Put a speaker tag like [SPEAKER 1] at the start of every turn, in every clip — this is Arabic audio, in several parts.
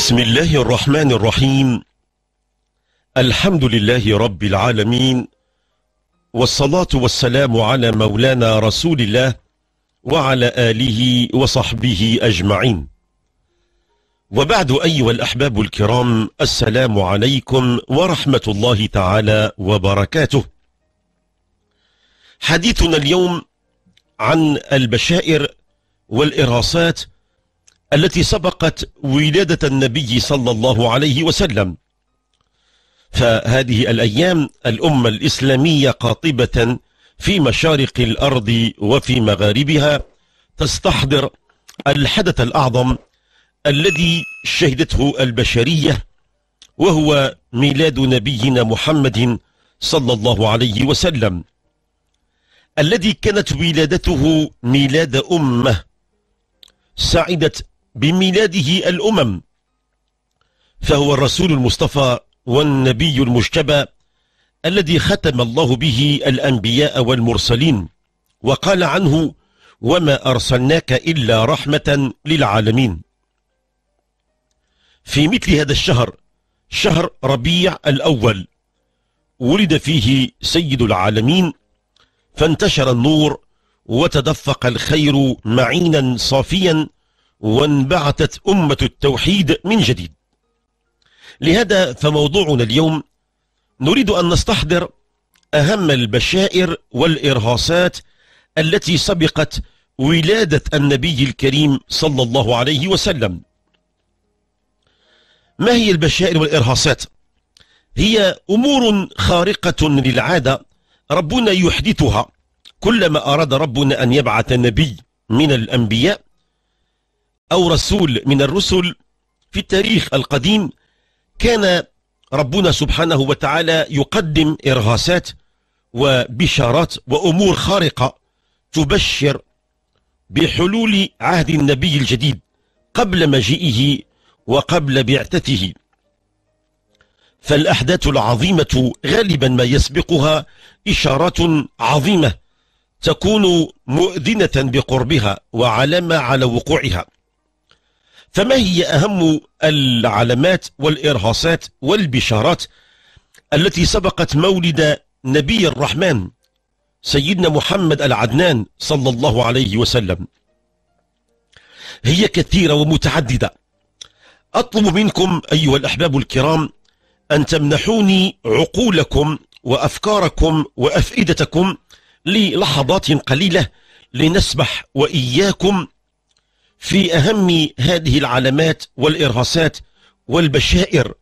[SPEAKER 1] بسم الله الرحمن الرحيم الحمد لله رب العالمين والصلاة والسلام على مولانا رسول الله وعلى آله وصحبه أجمعين وبعد أيها الأحباب الكرام السلام عليكم ورحمة الله تعالى وبركاته حديثنا اليوم عن البشائر والإراسات التي سبقت ولادة النبي صلى الله عليه وسلم فهذه الأيام الأمة الإسلامية قاطبة في مشارق الأرض وفي مغاربها تستحضر الحدث الأعظم الذي شهدته البشرية وهو ميلاد نبينا محمد صلى الله عليه وسلم الذي كانت ولادته ميلاد أمة سعدت بميلاده الأمم فهو الرسول المصطفى والنبي المجتبى الذي ختم الله به الأنبياء والمرسلين وقال عنه وما أرسلناك إلا رحمة للعالمين في مثل هذا الشهر شهر ربيع الأول ولد فيه سيد العالمين فانتشر النور وتدفق الخير معينا صافيا وانبعثت أمة التوحيد من جديد لهذا فموضوعنا اليوم نريد أن نستحضر أهم البشائر والإرهاصات التي سبقت ولادة النبي الكريم صلى الله عليه وسلم ما هي البشائر والإرهاصات؟ هي أمور خارقة للعادة ربنا يحدثها كلما أراد ربنا أن يبعث نبي من الأنبياء أو رسول من الرسل في التاريخ القديم كان ربنا سبحانه وتعالى يقدم إرغاسات وبشارات وأمور خارقة تبشر بحلول عهد النبي الجديد قبل مجيئه وقبل بعثته فالأحداث العظيمة غالبا ما يسبقها إشارات عظيمة تكون مؤذنة بقربها وعلامة على وقوعها فما هي أهم العلامات والإرهاصات والبشارات التي سبقت مولد نبي الرحمن سيدنا محمد العدنان صلى الله عليه وسلم هي كثيرة ومتعددة أطلب منكم أيها الأحباب الكرام أن تمنحوني عقولكم وأفكاركم وأفئدتكم للحظات قليلة لنسبح وإياكم في أهم هذه العلامات والإرهاصات والبشائر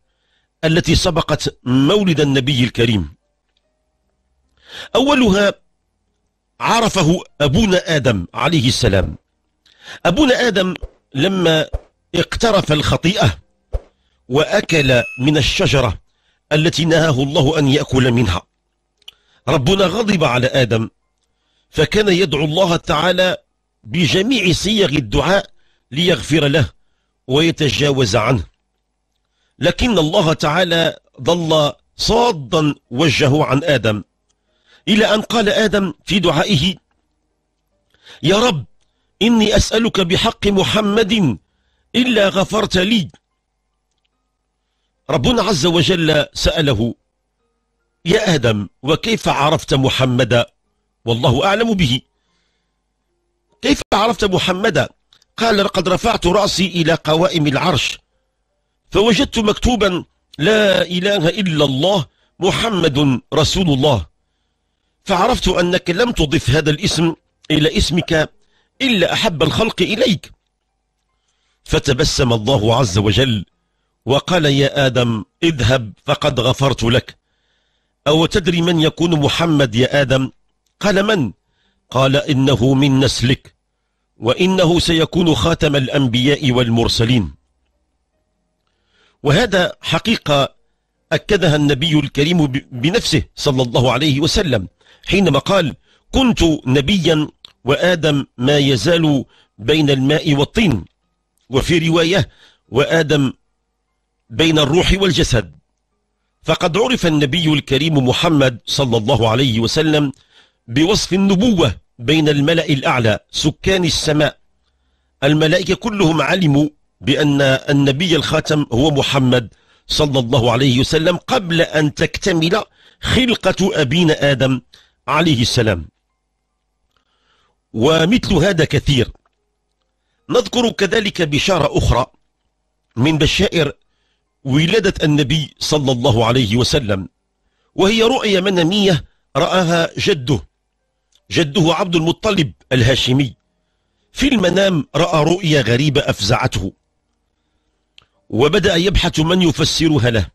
[SPEAKER 1] التي سبقت مولد النبي الكريم أولها عرفه أبونا آدم عليه السلام أبونا آدم لما اقترف الخطيئة وأكل من الشجرة التي نهاه الله أن يأكل منها ربنا غضب على آدم فكان يدعو الله تعالى بجميع صيغ الدعاء ليغفر له ويتجاوز عنه لكن الله تعالى ظل صادا وجهه عن آدم إلى أن قال آدم في دعائه يا رب إني أسألك بحق محمد إلا غفرت لي ربنا عز وجل سأله يا آدم وكيف عرفت محمدا والله أعلم به كيف عرفت محمدا قال لقد رفعت رأسي إلى قوائم العرش فوجدت مكتوبا لا إله إلا الله محمد رسول الله فعرفت أنك لم تضف هذا الاسم إلى اسمك إلا أحب الخلق إليك فتبسم الله عز وجل وقال يا آدم اذهب فقد غفرت لك أو تدري من يكون محمد يا آدم قال من قال إنه من نسلك وإنه سيكون خاتم الأنبياء والمرسلين وهذا حقيقة أكدها النبي الكريم بنفسه صلى الله عليه وسلم حينما قال كنت نبيا وآدم ما يزال بين الماء والطين وفي رواية وآدم بين الروح والجسد فقد عرف النبي الكريم محمد صلى الله عليه وسلم بوصف النبوة بين الملأ الأعلى سكان السماء الملائكة كلهم علموا بأن النبي الخاتم هو محمد صلى الله عليه وسلم قبل أن تكتمل خلقة أبينا آدم عليه السلام ومثل هذا كثير نذكر كذلك بشارة أخرى من بشائر ولادة النبي صلى الله عليه وسلم وهي رؤية منامية رآها جده جده عبد المطلب الهاشمي في المنام رأى رؤيا غريبة أفزعته وبدأ يبحث من يفسرها له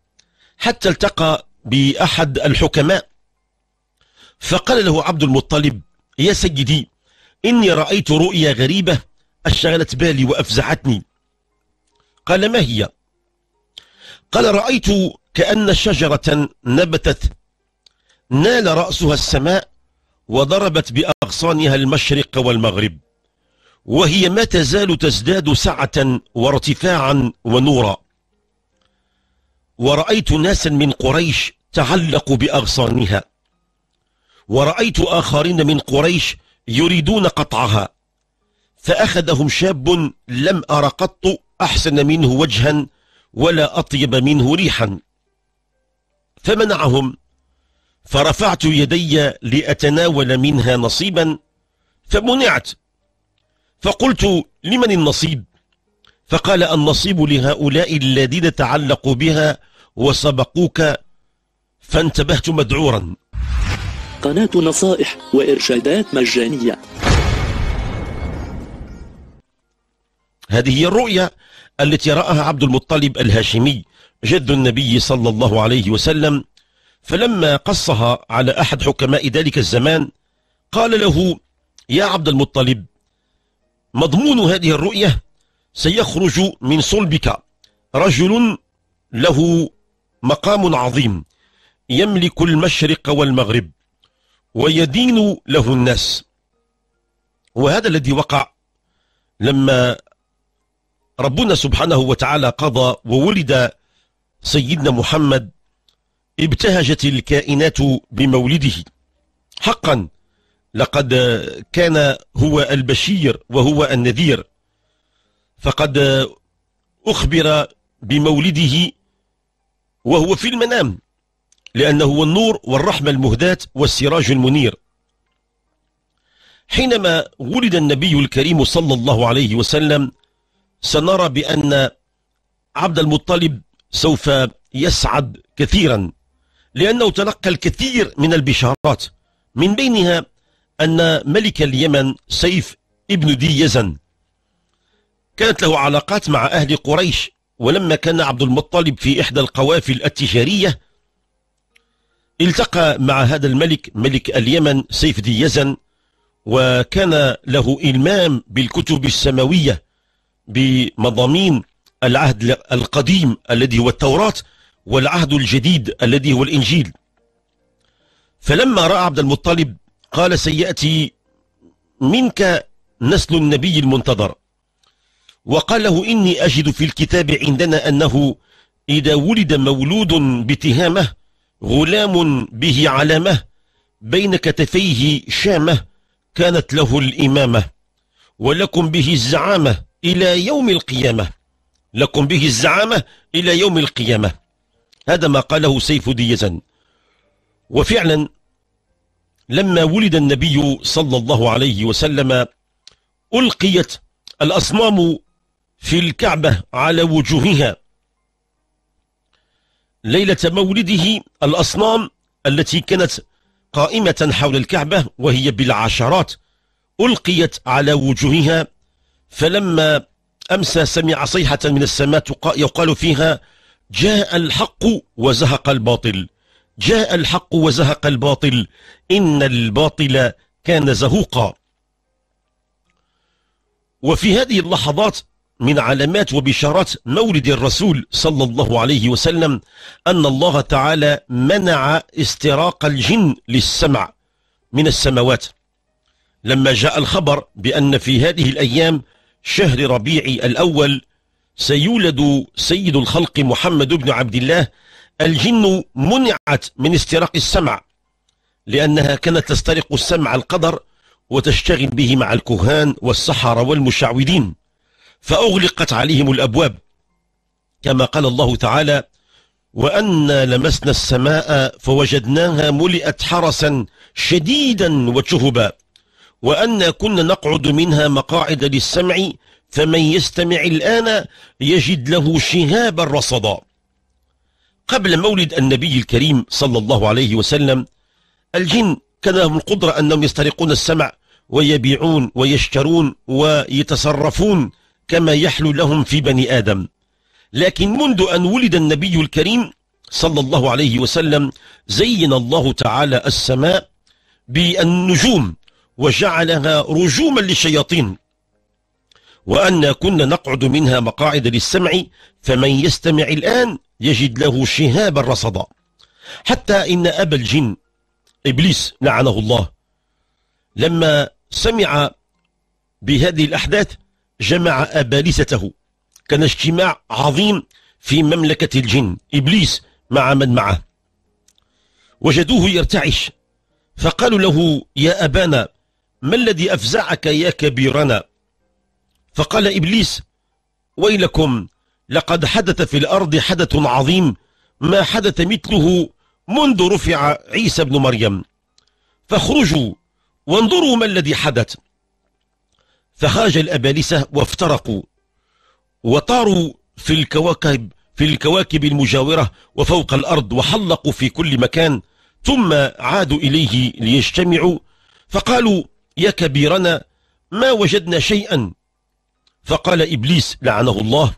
[SPEAKER 1] حتى التقى بأحد الحكماء فقال له عبد المطلب يا سيدي إني رأيت رؤيا غريبة أشغلت بالي وأفزعتني قال ما هي قال رأيت كأن شجرة نبتت نال رأسها السماء وضربت بأغصانها المشرق والمغرب وهي ما تزال تزداد سعة وارتفاعا ونورا ورأيت ناسا من قريش تعلقوا بأغصانها ورأيت آخرين من قريش يريدون قطعها فأخذهم شاب لم أر قط أحسن منه وجها ولا أطيب منه ريحا فمنعهم فرفعت يدي لأتناول منها نصيبا فمنعت فقلت لمن النصيب فقال النصيب لهؤلاء الذين تعلقوا بها وسبقوك فانتبهت مدعورا قناة نصائح وإرشادات مجانية هذه هي الرؤيا التي رآها عبد المطلب الهاشمي جد النبي صلى الله عليه وسلم فلما قصها على أحد حكماء ذلك الزمان قال له يا عبد المطلب مضمون هذه الرؤية سيخرج من صلبك رجل له مقام عظيم يملك المشرق والمغرب ويدين له الناس وهذا الذي وقع لما ربنا سبحانه وتعالى قضى وولد سيدنا محمد ابتهجت الكائنات بمولده حقا لقد كان هو البشير وهو النذير فقد أخبر بمولده وهو في المنام لأنه هو النور والرحمة المهداة والسراج المنير حينما ولد النبي الكريم صلى الله عليه وسلم سنرى بأن عبد المطلب سوف يسعد كثيرا لأنه تلقى الكثير من البشارات من بينها أن ملك اليمن سيف ابن دي يزن كانت له علاقات مع أهل قريش ولما كان عبد المطلب في إحدى القوافل التجارية التقى مع هذا الملك ملك اليمن سيف دي يزن وكان له إلمام بالكتب السماوية بمضامين العهد القديم الذي هو التوراة والعهد الجديد الذي هو الإنجيل فلما رأى عبد المطلب قال سيأتي منك نسل النبي المنتظر وقال له إني أجد في الكتاب عندنا أنه إذا ولد مولود بتهامه غلام به علامه بين كتفيه شامه كانت له الإمامة ولكم به الزعامة إلى يوم القيامة لكم به الزعامة إلى يوم القيامة هذا ما قاله سيف دية وفعلا لما ولد النبي صلى الله عليه وسلم ألقيت الأصنام في الكعبة على وجوهها ليلة مولده الأصنام التي كانت قائمة حول الكعبة وهي بالعشرات ألقيت على وجوهها فلما أمسى سمع صيحة من السماء يقال فيها جاء الحق وزهق الباطل جاء الحق وزهق الباطل إن الباطل كان زهوقا وفي هذه اللحظات من علامات وبشارات مولد الرسول صلى الله عليه وسلم أن الله تعالى منع استراق الجن للسمع من السماوات لما جاء الخبر بأن في هذه الأيام شهر ربيع الأول سيولد سيد الخلق محمد بن عبد الله الجن منعت من استراق السمع لأنها كانت تسترق السمع القدر وتشتغل به مع الكهان والسحرة والمشعوذين فأغلقت عليهم الأبواب كما قال الله تعالى وأنا لمسنا السماء فوجدناها ملئت حرسا شديدا وشهبا وأنا كنا نقعد منها مقاعد للسمع فمن يستمع الآن يجد له شهابا رصدا قبل مولد النبي الكريم صلى الله عليه وسلم الجن كان لهم القدرة أنهم يسترقون السمع ويبيعون ويشترون ويتصرفون كما يحلو لهم في بني آدم لكن منذ أن ولد النبي الكريم صلى الله عليه وسلم زين الله تعالى السماء بالنجوم وجعلها رجوما للشياطين وأن كنا نقعد منها مقاعد للسمع فمن يستمع الآن يجد له شهابا رصدا حتى إن أبا الجن إبليس لعنه الله لما سمع بهذه الأحداث جمع أبالسته كان اجتماع عظيم في مملكة الجن إبليس مع من معه وجدوه يرتعش فقالوا له يا أبانا ما الذي أفزعك يا كبيرنا فقال إبليس ويلكم لقد حدث في الأرض حدث عظيم ما حدث مثله منذ رفع عيسى بن مريم فاخرجوا وانظروا ما الذي حدث فخرج الأبالسة وافترقوا وطاروا في الكواكب في الكواكب المجاورة وفوق الأرض وحلقوا في كل مكان ثم عادوا إليه ليجتمعوا فقالوا يا كبيرنا ما وجدنا شيئا فقال إبليس لعنه الله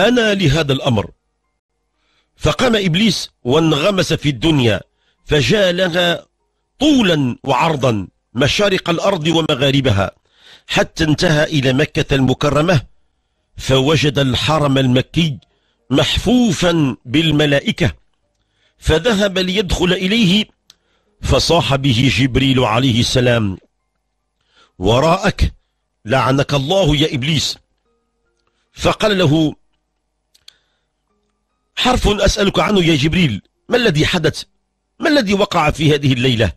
[SPEAKER 1] أنا لهذا الأمر فقام إبليس وانغمس في الدنيا فجاء لها طولا وعرضا مشارق الأرض ومغاربها حتى انتهى إلى مكة المكرمة فوجد الحرم المكي محفوفا بالملائكة فذهب ليدخل إليه فصاح به جبريل عليه السلام وراءك لعنك الله يا إبليس فقال له حرف أسألك عنه يا جبريل ما الذي حدث ما الذي وقع في هذه الليلة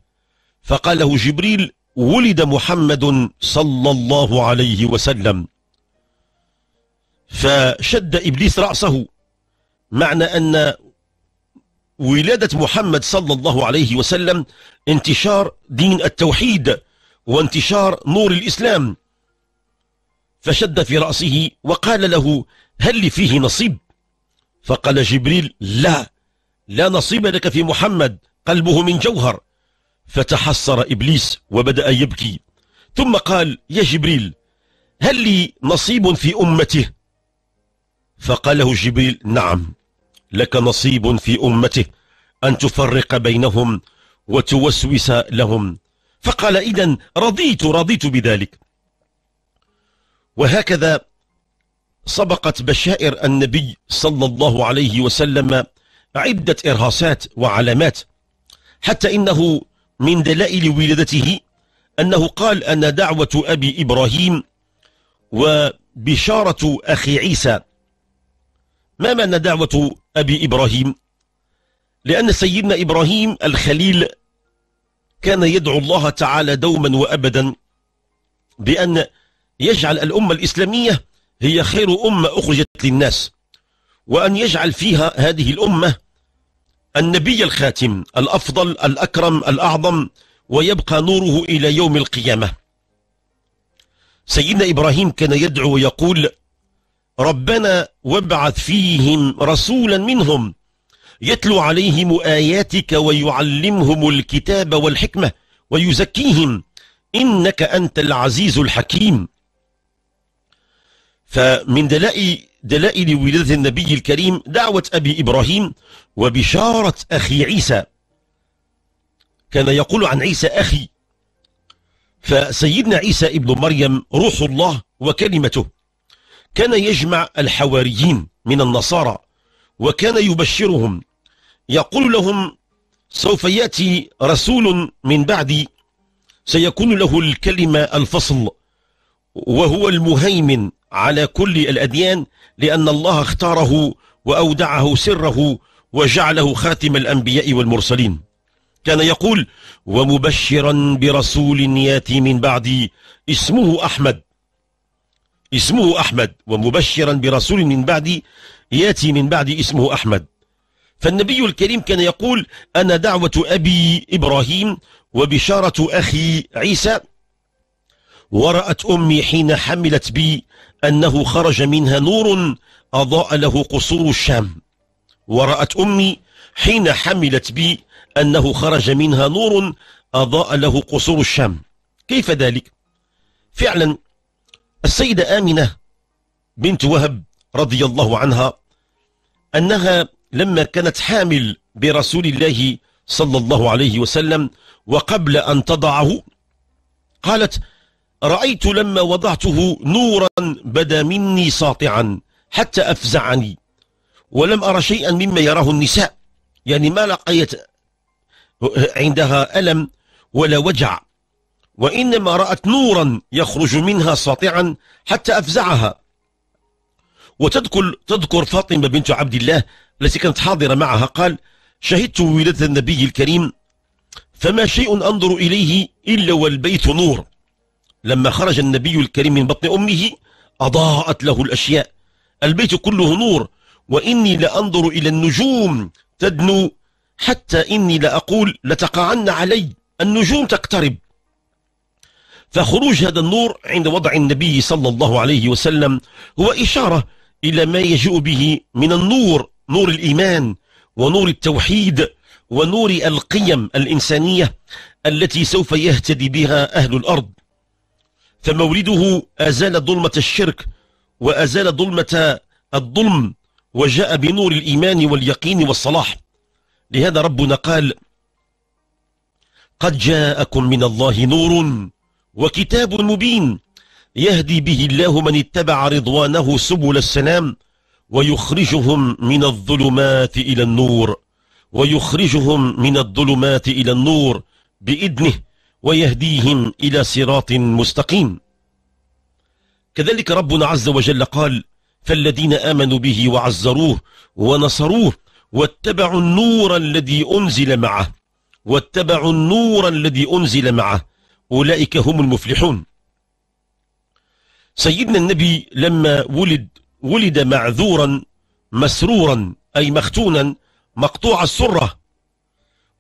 [SPEAKER 1] فقال له جبريل ولد محمد صلى الله عليه وسلم فشد إبليس رأسه معنى أن ولادة محمد صلى الله عليه وسلم انتشار دين التوحيد وانتشار نور الإسلام فشد في رأسه وقال له هل فيه نصيب فقال جبريل لا لا نصيب لك في محمد قلبه من جوهر فتحسر إبليس وبدأ يبكي ثم قال يا جبريل هل لي نصيب في أمته فقال له جبريل نعم لك نصيب في أمته أن تفرق بينهم وتوسوس لهم فقال إذا رضيت رضيت بذلك وهكذا سبقت بشائر النبي صلى الله عليه وسلم عدة إرهاصات وعلامات حتى إنه من دلائل ولادته أنه قال أن دعوة أبي إبراهيم وبشارة أخي عيسى ما معنى دعوة أبي إبراهيم لأن سيدنا إبراهيم الخليل كان يدعو الله تعالى دوما وأبدا بأن يجعل الأمة الإسلامية هي خير أمة أخرجت للناس وأن يجعل فيها هذه الأمة النبي الخاتم الأفضل الأكرم الأعظم ويبقى نوره إلى يوم القيامة سيدنا إبراهيم كان يدعو ويقول ربنا وابعث فيهم رسولا منهم يتلو عليهم آياتك ويعلمهم الكتاب والحكمة ويزكيهم إنك أنت العزيز الحكيم فمن دلائل دلائل ولادة النبي الكريم دعوة أبي إبراهيم وبشارة أخي عيسى كان يقول عن عيسى أخي فسيدنا عيسى ابن مريم روح الله وكلمته كان يجمع الحواريين من النصارى وكان يبشرهم يقول لهم سوف يأتي رسول من بعدي سيكون له الكلمة الفصل وهو المهيمن على كل الأديان لأن الله اختاره وأودعه سره وجعله خاتم الأنبياء والمرسلين كان يقول ومبشرا برسول ياتي من بعدي اسمه أحمد اسمه أحمد ومبشرا برسول من بعدي ياتي من بعدي اسمه أحمد فالنبي الكريم كان يقول أنا دعوة أبي إبراهيم وبشارة أخي عيسى ورأت أمي حين حملت بي أنه خرج منها نور أضاء له قصور الشام ورأت أمي حين حملت بي أنه خرج منها نور أضاء له قصور الشام كيف ذلك؟ فعلا السيدة آمنة بنت وهب رضي الله عنها أنها لما كانت حامل برسول الله صلى الله عليه وسلم وقبل أن تضعه قالت رأيت لما وضعته نورا بدا مني ساطعا حتى أفزعني ولم أرى شيئا مما يراه النساء يعني ما لقيت عندها ألم ولا وجع وإنما رأت نورا يخرج منها ساطعا حتى أفزعها وتذكر تذكر فاطمة بنت عبد الله التي كانت حاضرة معها قال شهدت ولادة النبي الكريم فما شيء أنظر إليه إلا والبيت نور لما خرج النبي الكريم من بطن أمه أضاءت له الأشياء البيت كله نور وإني لأنظر إلى النجوم تدنو حتى إني لأقول لتقعن علي النجوم تقترب فخروج هذا النور عند وضع النبي صلى الله عليه وسلم هو إشارة إلى ما يجيء به من النور نور الإيمان ونور التوحيد ونور القيم الإنسانية التي سوف يهتدي بها أهل الأرض فمولده أزال ظلمة الشرك وأزال ظلمة الظلم وجاء بنور الإيمان واليقين والصلاح لهذا ربنا قال قد جاءكم من الله نور وكتاب مبين يهدي به الله من اتبع رضوانه سبل السلام ويخرجهم من الظلمات إلى النور ويخرجهم من الظلمات إلى النور بإذنه ويهديهم إلى صراط مستقيم كذلك ربنا عز وجل قال فالذين آمنوا به وعزروه ونصروه واتبعوا النور الذي أنزل معه واتبعوا النور الذي أنزل معه أولئك هم المفلحون سيدنا النبي لما ولد ولد معذورا مسرورا أي مختونا مقطوع السرة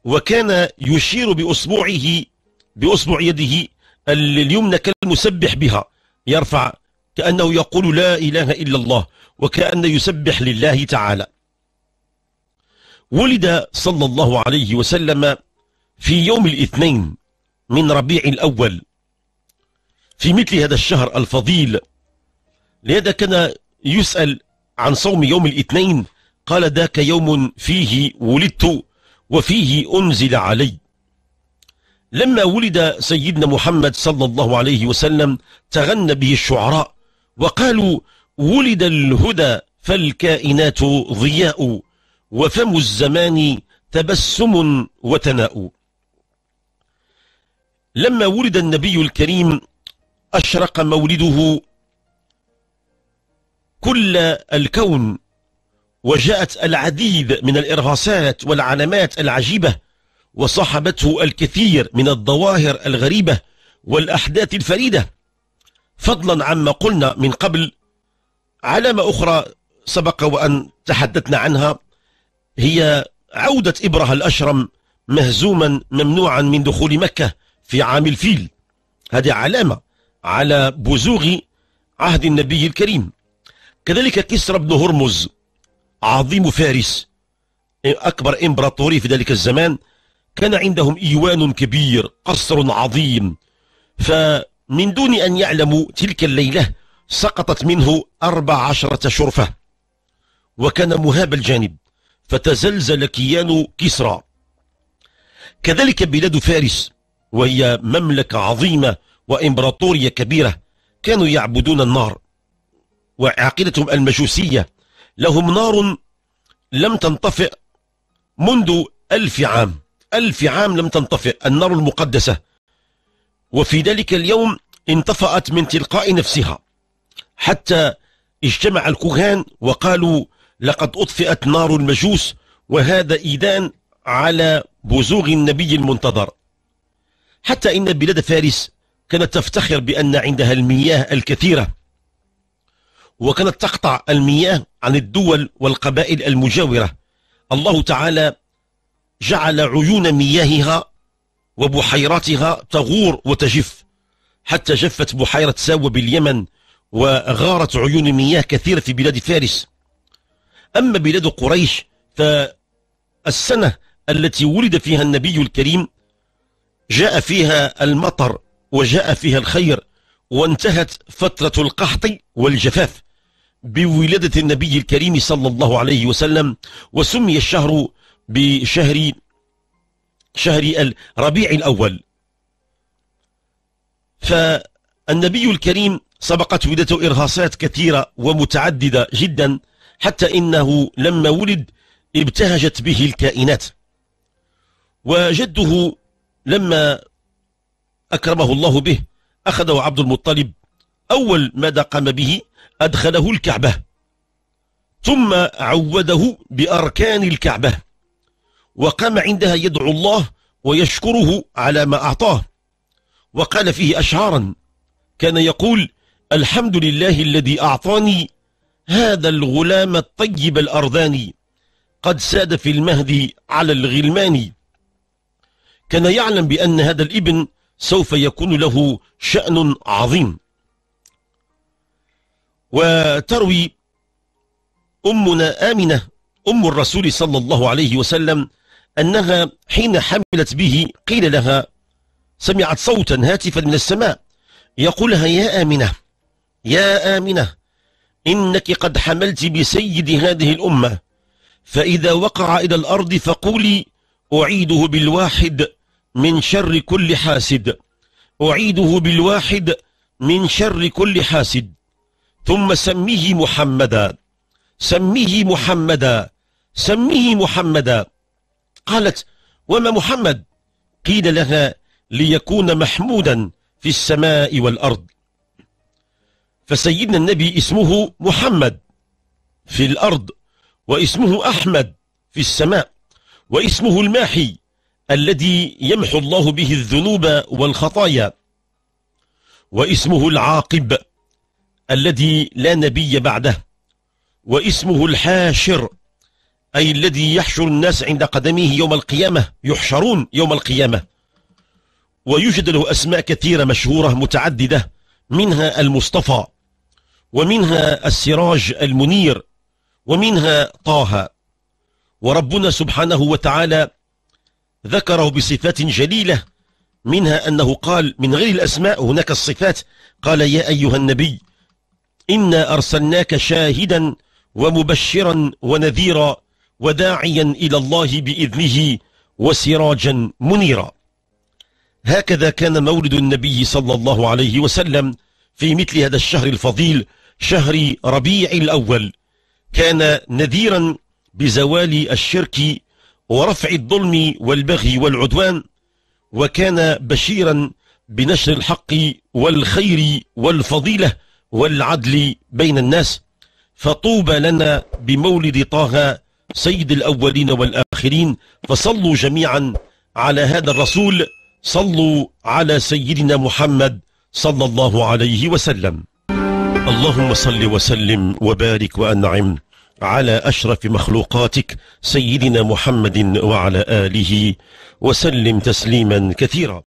[SPEAKER 1] وكان يشير بأصبعه بأصبع يده اليمنى كالمسبح بها يرفع كأنه يقول لا إله إلا الله وكأن يسبح لله تعالى ولد صلى الله عليه وسلم في يوم الاثنين من ربيع الأول في مثل هذا الشهر الفضيل لهذا كان يسأل عن صوم يوم الاثنين قال ذاك يوم فيه ولدت وفيه أنزل علي لما ولد سيدنا محمد صلى الله عليه وسلم تغنى به الشعراء وقالوا ولد الهدى فالكائنات ضياء وفم الزمان تبسم وتناء لما ولد النبي الكريم أشرق مولده كل الكون وجاءت العديد من الإرهاصات والعلامات العجيبة وصحبته الكثير من الظواهر الغريبة والأحداث الفريدة فضلا عما قلنا من قبل علامة أخرى سبق وأن تحدثنا عنها هي عودة إبرهة الأشرم مهزوما ممنوعا من دخول مكة في عام الفيل هذه علامة على بزوغ عهد النبي الكريم كذلك كسرى بن هرمز عظيم فارس أكبر إمبراطوري في ذلك الزمان كان عندهم إيوان كبير قصر عظيم فمن دون أن يعلموا تلك الليلة سقطت منه أربع عشرة شرفة وكان مهاب الجانب فتزلزل كيان كسرى كذلك بلاد فارس وهي مملكة عظيمة وإمبراطورية كبيرة كانوا يعبدون النار وعقيدتهم المجوسية لهم نار لم تنطفئ منذ ألف عام ألف عام لم تنطفئ النار المقدسة وفي ذلك اليوم انطفأت من تلقاء نفسها حتى اجتمع الكهان وقالوا لقد أطفئت نار المجوس وهذا إيدان على بزوغ النبي المنتظر حتى إن بلاد فارس كانت تفتخر بأن عندها المياه الكثيرة وكانت تقطع المياه عن الدول والقبائل المجاورة الله تعالى جعل عيون مياهها وبحيراتها تغور وتجف حتى جفت بحيرة ساوة باليمن وغارت عيون مياه كثيرة في بلاد فارس أما بلاد قريش فالسنة التي ولد فيها النبي الكريم جاء فيها المطر وجاء فيها الخير وانتهت فترة القحط والجفاف بولادة النبي الكريم صلى الله عليه وسلم وسمي الشهر بشهر شهر الربيع الأول فالنبي الكريم سبقت ولدته إرهاصات كثيرة ومتعددة جدا حتى إنه لما ولد ابتهجت به الكائنات وجده لما أكرمه الله به أخذه عبد المطلب أول ماذا قام به أدخله الكعبة ثم عوده بأركان الكعبة وقام عندها يدعو الله ويشكره على ما أعطاه وقال فيه أشعارا كان يقول الحمد لله الذي أعطاني هذا الغلام الطيب الأرذاني قد ساد في المهد على الغلمان كان يعلم بأن هذا الابن سوف يكون له شأن عظيم وتروي أمنا آمنة أم الرسول صلى الله عليه وسلم أنها حين حملت به قيل لها سمعت صوتا هاتفا من السماء يقولها يا آمنة يا آمنة إنك قد حملت بسيد هذه الأمة فإذا وقع إلى الأرض فقولي أعيده بالواحد من شر كل حاسد أعيده بالواحد من شر كل حاسد ثم سميه محمدا سميه محمدا سميه محمدا قالت وما محمد قيل لها ليكون محمودا في السماء والأرض فسيدنا النبي اسمه محمد في الأرض واسمه أحمد في السماء واسمه الماحي الذي يمحو الله به الذنوب والخطايا واسمه العاقب الذي لا نبي بعده واسمه الحاشر أي الذي يحشر الناس عند قدميه يوم القيامة يحشرون يوم القيامة ويوجد له أسماء كثيرة مشهورة متعددة منها المصطفى ومنها السراج المنير ومنها طه وربنا سبحانه وتعالى ذكره بصفات جليلة منها أنه قال من غير الأسماء هناك الصفات قال يا أيها النبي إنا أرسلناك شاهدا ومبشرا ونذيرا وداعيا إلى الله بإذنه وسراجا منيرا هكذا كان مولد النبي صلى الله عليه وسلم في مثل هذا الشهر الفضيل شهر ربيع الأول كان نذيرا بزوال الشرك ورفع الظلم والبغي والعدوان وكان بشيرا بنشر الحق والخير والفضيلة والعدل بين الناس فطوبى لنا بمولد طه سيد الأولين والآخرين فصلوا جميعا على هذا الرسول صلوا على سيدنا محمد صلى الله عليه وسلم اللهم صل وسلم وبارك وأنعم على أشرف مخلوقاتك سيدنا محمد وعلى آله وسلم تسليما كثيرا